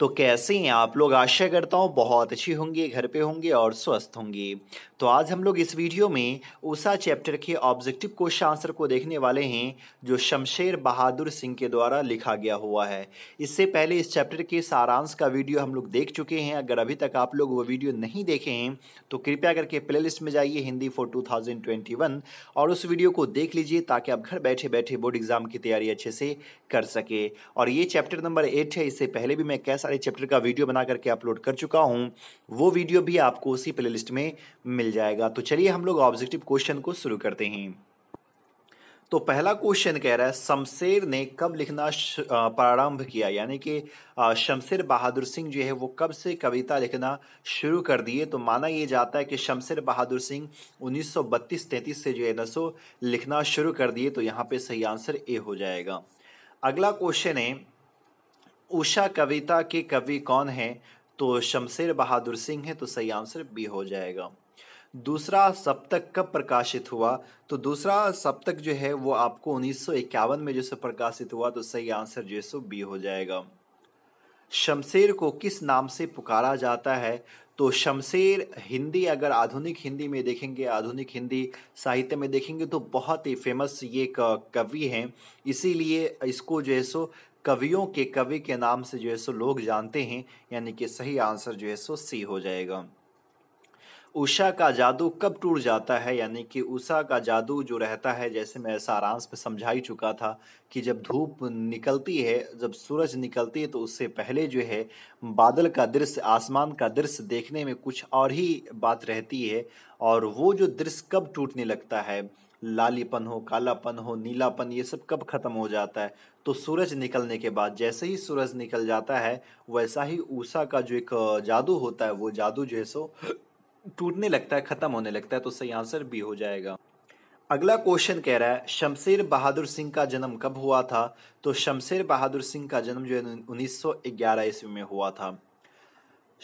तो कैसे हैं आप लोग आशा करता हूँ बहुत अच्छी होंगे घर पे होंगे और स्वस्थ होंगे तो आज हम लोग इस वीडियो में उषा चैप्टर के ऑब्जेक्टिव क्वेश्चन आंसर को देखने वाले हैं जो शमशेर बहादुर सिंह के द्वारा लिखा गया हुआ है इससे पहले इस चैप्टर के सारांश का वीडियो हम लोग देख चुके हैं अगर अभी तक आप लोग वो वीडियो नहीं देखे हैं तो कृपया करके प्ले में जाइए हिंदी फॉर टू और उस वीडियो को देख लीजिए ताकि आप घर बैठे बैठे बोर्ड एग्जाम की तैयारी अच्छे से कर सके और ये चैप्टर नंबर एट है इससे पहले भी मैं कैसे सारे चैप्टर का वीडियो बना करके अपलोड कर चुका हूँ वो वीडियो भी आपको उसी प्ले में मिल जाएगा तो चलिए हम लोग ऑब्जेक्टिव क्वेश्चन को शुरू करते हैं तो पहला क्वेश्चन कह रहा है शमशेर ने कब लिखना प्रारंभ किया यानी कि शमशेर बहादुर सिंह जो है वो कब से कविता लिखना शुरू कर दिए तो माना ये जाता है कि शमशेर बहादुर सिंह 1932-33 से जो है नसो लिखना शुरू कर दिए तो यहाँ पे सही आंसर ए हो जाएगा अगला क्वेश्चन है उषा कविता के कवि कौन हैं तो शमशेर बहादुर सिंह है तो सही आंसर बी हो जाएगा दूसरा सप्तक कब प्रकाशित हुआ तो दूसरा सप्तक जो है वो आपको 1951 में जो प्रकाशित हुआ तो सही आंसर जो है सो बी हो जाएगा शमशेर को किस नाम से पुकारा जाता है तो शमशेर हिंदी अगर आधुनिक हिंदी में देखेंगे आधुनिक हिंदी साहित्य में देखेंगे तो बहुत ही फेमस ये कवि हैं इसीलिए इसको जो है सो कवियों के कवि के नाम से जो है सो लोग जानते हैं यानी कि सही आंसर जो है सो सी हो जाएगा उषा का जादू कब टूट जाता है यानी कि उषा का जादू जो रहता है जैसे मैं सारांश में समझा ही चुका था कि जब धूप निकलती है जब सूरज निकलती है तो उससे पहले जो है बादल का दृश्य आसमान का दृश्य देखने में कुछ और ही बात रहती है और वो जो दृश्य कब टूटने लगता है लालीपन हो कालापन हो नीलापन ये सब कब ख़त्म हो जाता है तो सूरज निकलने के बाद जैसे ही सूरज निकल जाता है वैसा ही ऊषा का जो एक जादू होता है वो जादू जो है सो टूटने लगता है ख़त्म होने लगता है तो सही आंसर बी हो जाएगा अगला क्वेश्चन कह रहा है शमशेर बहादुर सिंह का जन्म कब हुआ था तो शमशेर बहादुर सिंह का जन्म जो है उन्नीस ईस्वी में हुआ था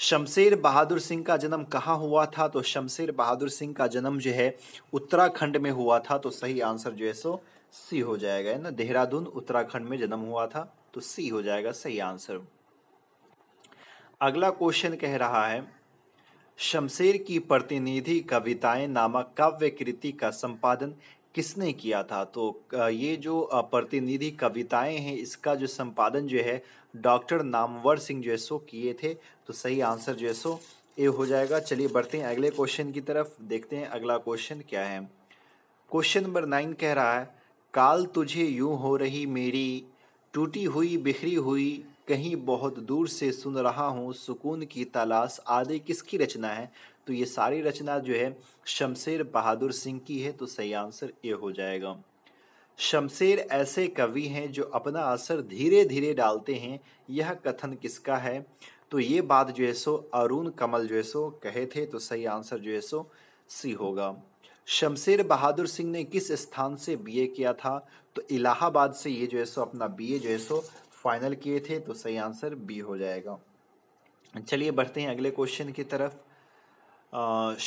शमशेर बहादुर सिंह का जन्म कहाँ हुआ था तो शमशेर बहादुर सिंह का जन्म जो है उत्तराखंड में हुआ था तो सही आंसर जो है सो सी हो जाएगा है ना देहरादून उत्तराखंड में जन्म हुआ था तो सी हो जाएगा सही आंसर अगला क्वेश्चन कह रहा है शमशेर की प्रतिनिधि कविताएं नामक काव्य कृति का संपादन किसने किया था तो ये जो प्रतिनिधि कविताएं हैं इसका जो संपादन जो है डॉक्टर नामवर सिंह जो है सो किए थे तो सही आंसर जो है सो ये हो जाएगा चलिए बढ़ते हैं अगले क्वेश्चन की तरफ देखते हैं अगला क्वेश्चन क्या है क्वेश्चन नंबर नाइन कह रहा है काल तुझे यूं हो रही मेरी टूटी हुई बिखरी हुई कहीं बहुत दूर से सुन रहा हूँ सुकून की तलाश आदि किसकी रचना है तो ये सारी रचना जो है शमशेर बहादुर सिंह की है तो सही आंसर ये हो जाएगा शमशेर ऐसे कवि हैं जो अपना असर धीरे धीरे डालते हैं यह कथन किसका है तो ये बात जो है सो अरुण कमल जो है सो कहे थे तो सही आंसर जो है सो सी होगा शमशेर बहादुर सिंह ने किस स्थान से बीए किया था तो इलाहाबाद से ये जो है सो अपना बीए जो है सो फाइनल किए थे तो सही आंसर बी हो जाएगा चलिए बढ़ते हैं अगले क्वेश्चन की तरफ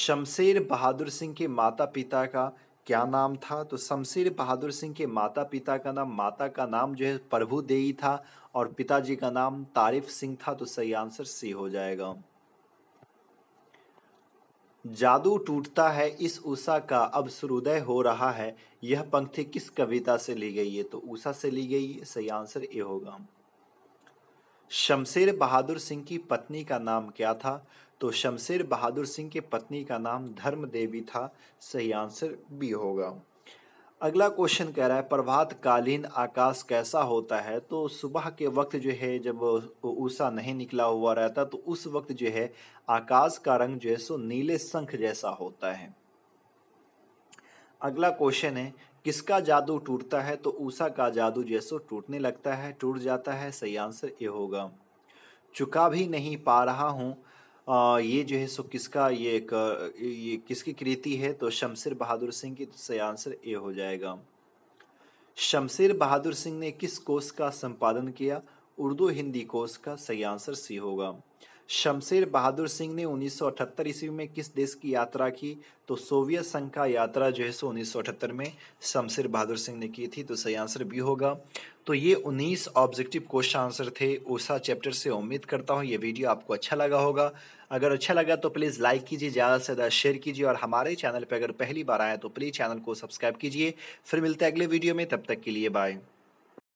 शमशेर बहादुर सिंह के माता पिता का क्या नाम था तो शमशेर बहादुर सिंह के माता पिता का नाम माता का नाम जो है प्रभु देई था और पिताजी का नाम तारिफ सिंह था तो सही आंसर सी हो जाएगा जादू टूटता है इस उषा का अब सूर्योदय हो रहा है यह पंक्ति किस कविता से ली गई है तो उषा से ली गई है सही आंसर ए होगा शमशेर बहादुर सिंह की पत्नी का नाम क्या था तो शमशेर बहादुर सिंह की पत्नी का नाम धर्म देवी था सही आंसर बी होगा अगला क्वेश्चन कह रहा है प्रभात कालीन आकाश कैसा होता है तो सुबह के वक्त जो है जब ऊषा नहीं निकला हुआ रहता तो उस वक्त जो है आकाश का रंग जो है सो नीले शंख जैसा होता है अगला क्वेश्चन है किसका जादू टूटता है तो ऊषा का जादू जो है सो टूटने लगता है टूट जाता है सही आंसर ये होगा चुका भी नहीं पा रहा हूँ आ, ये जो है सो किसका ये एक ये किसकी कृति है तो शमशेर बहादुर सिंह की तो सही आंसर ए हो जाएगा शमशेर बहादुर सिंह ने किस कोर्स का संपादन किया उर्दू हिंदी कोर्स का सही आंसर सी होगा शमशेर बहादुर सिंह ने 1978 ईस्वी में किस देश की यात्रा की तो सोवियत संघ का यात्रा जो है सो अठहत्तर में शमशेर बहादुर सिंह ने की थी तो सही आंसर भी होगा तो ये 19 ऑब्जेक्टिव क्वेश्चन आंसर थे उषा चैप्टर से उम्मीद करता हूँ ये वीडियो आपको अच्छा लगा होगा अगर अच्छा लगा तो प्लीज़ लाइक कीजिए ज़्यादा से ज़्यादा शेयर कीजिए और हमारे चैनल पर अगर पहली बार आए तो प्लीज़ चैनल को सब्सक्राइब कीजिए फिर मिलते हैं अगले वीडियो में तब तक के लिए बाय